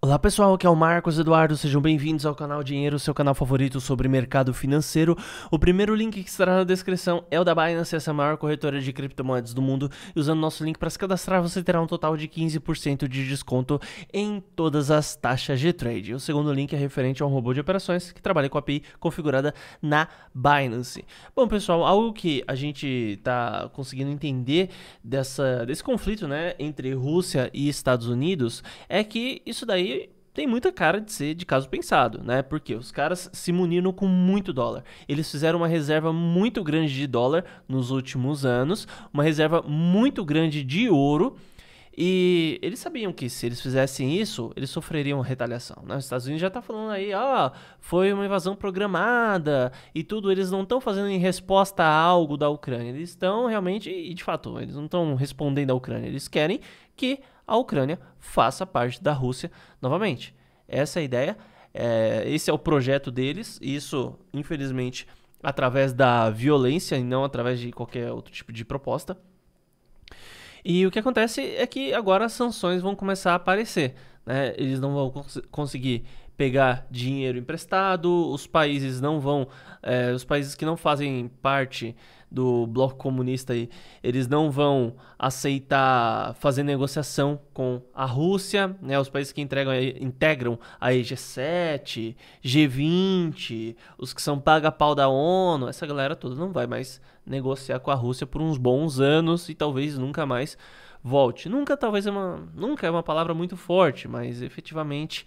Olá pessoal, aqui é o Marcos Eduardo, sejam bem-vindos ao canal Dinheiro, seu canal favorito sobre mercado financeiro. O primeiro link que estará na descrição é o da Binance, essa é maior corretora de criptomoedas do mundo. E usando nosso link para se cadastrar, você terá um total de 15% de desconto em todas as taxas de trade. O segundo link é referente a um robô de operações que trabalha com a API configurada na Binance. Bom pessoal, algo que a gente está conseguindo entender dessa, desse conflito né, entre Rússia e Estados Unidos é que isso daí tem muita cara de ser de caso pensado, né? Porque os caras se muniram com muito dólar. Eles fizeram uma reserva muito grande de dólar nos últimos anos, uma reserva muito grande de ouro. E eles sabiam que se eles fizessem isso, eles sofreriam retaliação. Né? Os Estados Unidos já está falando aí, ó, oh, foi uma invasão programada e tudo. Eles não estão fazendo em resposta a algo da Ucrânia. Eles estão realmente, e de fato, eles não estão respondendo à Ucrânia. Eles querem que a Ucrânia faça parte da Rússia novamente. Essa é a ideia, é, esse é o projeto deles, isso, infelizmente, através da violência e não através de qualquer outro tipo de proposta. E o que acontece é que agora as sanções vão começar a aparecer. Né? Eles não vão cons conseguir pegar dinheiro emprestado, os países não vão. É, os países que não fazem parte do bloco comunista aí, eles não vão aceitar fazer negociação com a Rússia, né? Os países que entregam, integram a G7, G20, os que são paga-pau da ONU, essa galera toda não vai mais negociar com a Rússia por uns bons anos e talvez nunca mais volte. Nunca talvez é uma, nunca é uma palavra muito forte, mas efetivamente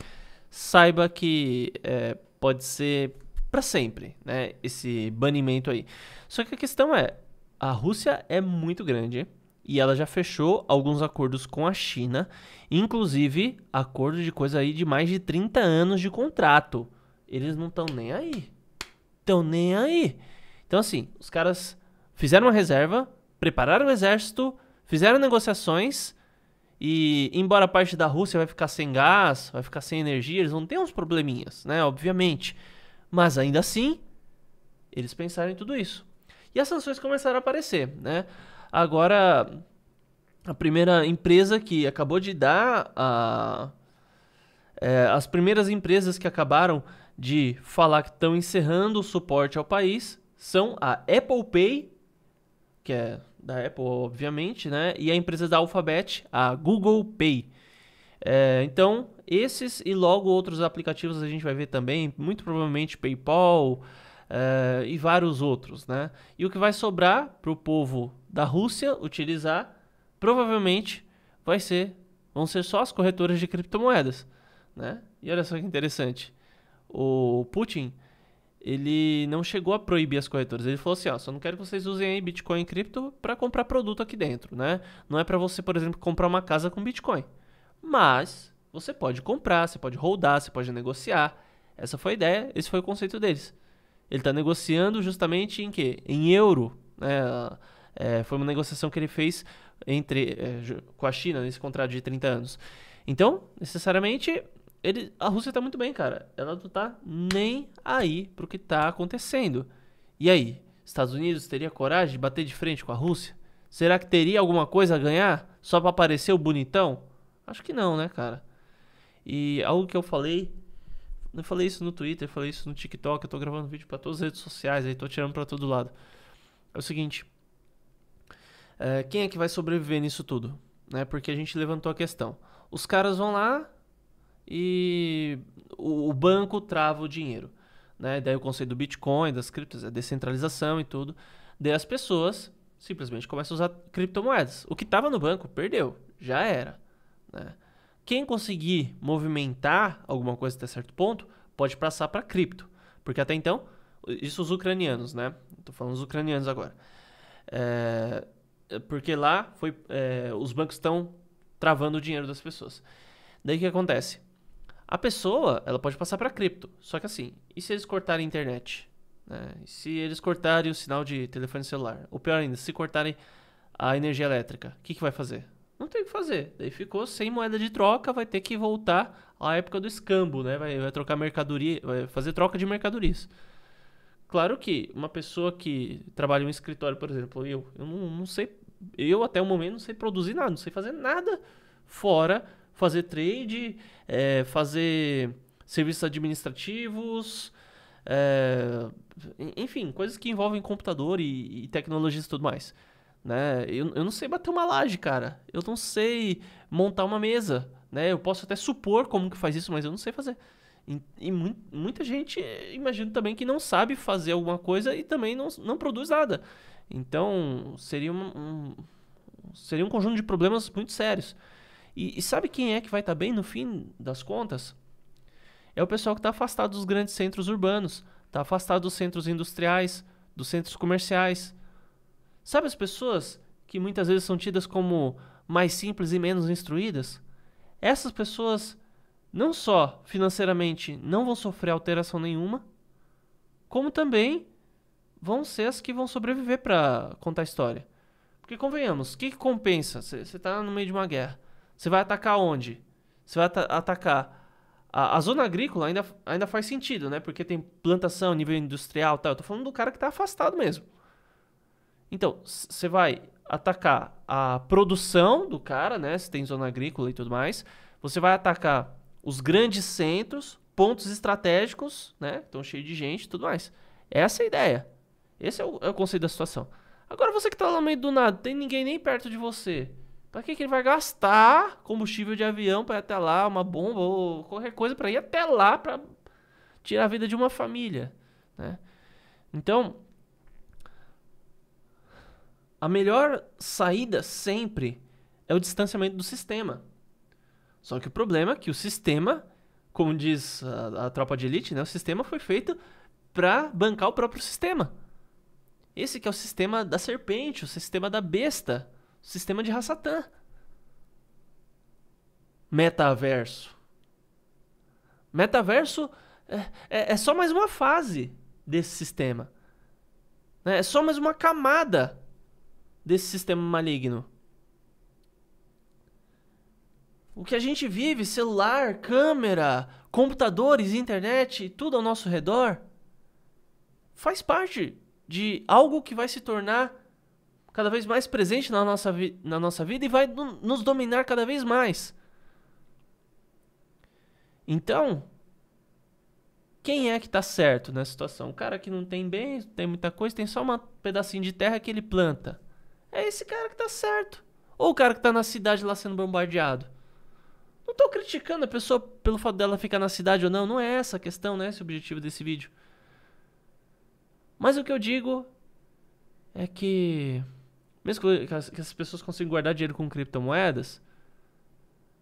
saiba que é, pode ser para sempre, né? Esse banimento aí. Só que a questão é, a Rússia é muito grande e ela já fechou alguns acordos com a China, inclusive acordo de coisa aí de mais de 30 anos de contrato. Eles não estão nem aí. Estão nem aí. Então assim, os caras fizeram uma reserva, prepararam o exército, fizeram negociações e embora parte da Rússia vai ficar sem gás, vai ficar sem energia, eles vão ter uns probleminhas, né? Obviamente. Mas ainda assim, eles pensaram em tudo isso. E as sanções começaram a aparecer, né? Agora, a primeira empresa que acabou de dar a, é, as primeiras empresas que acabaram de falar que estão encerrando o suporte ao país são a Apple Pay, que é da Apple, obviamente, né? E a empresa da Alphabet, a Google Pay. É, então, esses e logo outros aplicativos a gente vai ver também, muito provavelmente PayPal é, e vários outros, né? E o que vai sobrar para o povo da Rússia utilizar, provavelmente, vai ser, vão ser só as corretoras de criptomoedas, né? E olha só que interessante, o Putin ele não chegou a proibir as corretoras. Ele falou assim, ó, só não quero que vocês usem aí Bitcoin e cripto para comprar produto aqui dentro, né? Não é para você, por exemplo, comprar uma casa com Bitcoin. Mas você pode comprar, você pode rodar, você pode negociar. Essa foi a ideia, esse foi o conceito deles. Ele está negociando justamente em quê? Em euro. né? é, foi uma negociação que ele fez entre é, com a China nesse contrato de 30 anos. Então, necessariamente, ele, a Rússia está muito bem, cara. Ela não está nem aí para o que está acontecendo. E aí, Estados Unidos teria coragem de bater de frente com a Rússia? Será que teria alguma coisa a ganhar só para aparecer o bonitão? Acho que não, né, cara? E algo que eu falei, eu falei isso no Twitter, falei isso no TikTok, eu tô gravando vídeo para todas as redes sociais, aí tô tirando para todo lado. É o seguinte, é, quem é que vai sobreviver nisso tudo? Né? Porque a gente levantou a questão. Os caras vão lá e o, o banco trava o dinheiro. Né? Daí o conceito do Bitcoin, das criptos, é descentralização e tudo. Daí as pessoas simplesmente começam a usar criptomoedas. O que estava no banco perdeu, já era. Né? Quem conseguir movimentar alguma coisa até certo ponto pode passar para cripto, porque até então, isso os ucranianos, né? Estou falando dos ucranianos agora. É, porque lá foi, é, os bancos estão travando o dinheiro das pessoas. Daí o que acontece? A pessoa ela pode passar para cripto, só que assim, e se eles cortarem a internet? Né? E se eles cortarem o sinal de telefone celular? Ou pior ainda, se cortarem a energia elétrica, o que, que vai fazer? Não tem o que fazer. Daí ficou sem moeda de troca, vai ter que voltar à época do escambo, né? Vai, vai trocar mercadoria, vai fazer troca de mercadorias. Claro que uma pessoa que trabalha em um escritório, por exemplo, eu, eu não, não sei, eu até o momento não sei produzir nada, não sei fazer nada fora fazer trade, é, fazer serviços administrativos, é, enfim, coisas que envolvem computador e, e tecnologias e tudo mais né? Eu, eu não sei bater uma laje, cara. Eu não sei montar uma mesa, né? Eu posso até supor como que faz isso, mas eu não sei fazer. E, e mu muita gente, eh, imagino também, que não sabe fazer alguma coisa e também não, não produz nada. Então, seria um, um seria um conjunto de problemas muito sérios. E, e sabe quem é que vai estar tá bem no fim das contas? É o pessoal que está afastado dos grandes centros urbanos, está afastado dos centros industriais, dos centros comerciais, Sabe as pessoas que muitas vezes são tidas como mais simples e menos instruídas? Essas pessoas não só financeiramente não vão sofrer alteração nenhuma, como também vão ser as que vão sobreviver para contar a história. Porque convenhamos, o que, que compensa? Você está no meio de uma guerra. Você vai atacar onde? Você vai at atacar. A, a, zona agrícola ainda, ainda faz sentido, né? Porque tem plantação, nível industrial e tal. Eu tô falando do cara que está afastado mesmo. Então, você vai atacar a produção do cara, né? Se tem zona agrícola e tudo mais. Você vai atacar os grandes centros, pontos estratégicos, né? Estão cheios de gente e tudo mais. Essa é a ideia. Esse é o, é o conceito da situação. Agora você que está lá no meio do nada, tem ninguém nem perto de você. Para que, que ele vai gastar combustível de avião para ir até lá, uma bomba ou qualquer coisa para ir até lá para tirar a vida de uma família, né? Então, a melhor saída sempre é o distanciamento do sistema. Só que o problema é que o sistema, como diz a, a tropa de elite, né, o sistema foi feito para bancar o próprio sistema. Esse que é o sistema da serpente, o sistema da besta, o sistema de Rassatã. Metaverso. Metaverso é, é, é, só mais uma fase desse sistema. Né? É só mais uma camada desse sistema maligno. O que a gente vive, celular, câmera, computadores, internet, tudo ao nosso redor, faz parte de algo que vai se tornar cada vez mais presente na nossa, na nossa vida e vai nos dominar cada vez mais. Então, quem é que está certo nessa situação? O cara que não tem bem, tem muita coisa, tem só um pedacinho de terra que ele planta é esse cara que tá certo. Ou o cara que tá na cidade lá sendo bombardeado. Não tô criticando a pessoa pelo fato dela ficar na cidade ou não. Não é essa a questão, não é esse o objetivo desse vídeo. Mas o que eu digo é que. Mesmo que as, pessoas consigam guardar dinheiro com criptomoedas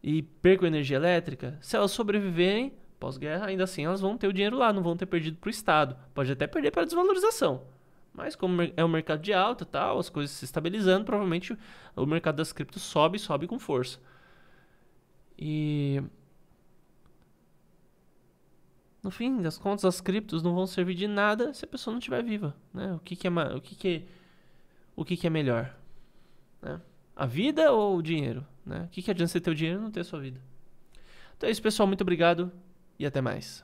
e percam energia elétrica, se elas sobreviverem pós-guerra, ainda assim elas vão ter o dinheiro lá, não vão ter perdido para o Estado. Pode até perder para desvalorização. Mas como é um mercado de alta tal, as coisas se estabilizando, provavelmente o mercado das criptos sobe e sobe com força. E no fim das contas, as criptos não vão servir de nada se a pessoa não estiver viva, né? O que, que é o que, que o que, que é melhor, né? A vida ou o dinheiro, né? O que, que adianta você ter o dinheiro e não ter a sua vida? Então é isso, pessoal. Muito obrigado e até mais.